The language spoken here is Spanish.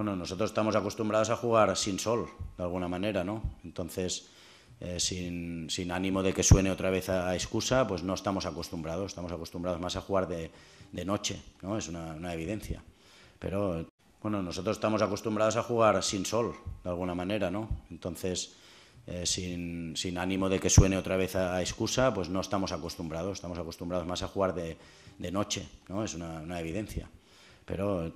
Bueno, nosotros estamos acostumbrados a jugar sin sol, de alguna manera, ¿no? Entonces, eh, sin, ánimo de que suene otra vez a, excusa, pues no estamos acostumbrados, estamos acostumbrados más a jugar de, noche, ¿no? Es una, evidencia. Pero, bueno, nosotros estamos acostumbrados a jugar sin sol, de alguna manera, ¿no? Entonces, eh, sin, ánimo de que suene otra vez a, excusa, pues no estamos acostumbrados, estamos acostumbrados más a jugar de, noche, ¿no? Es una, una evidencia. Pero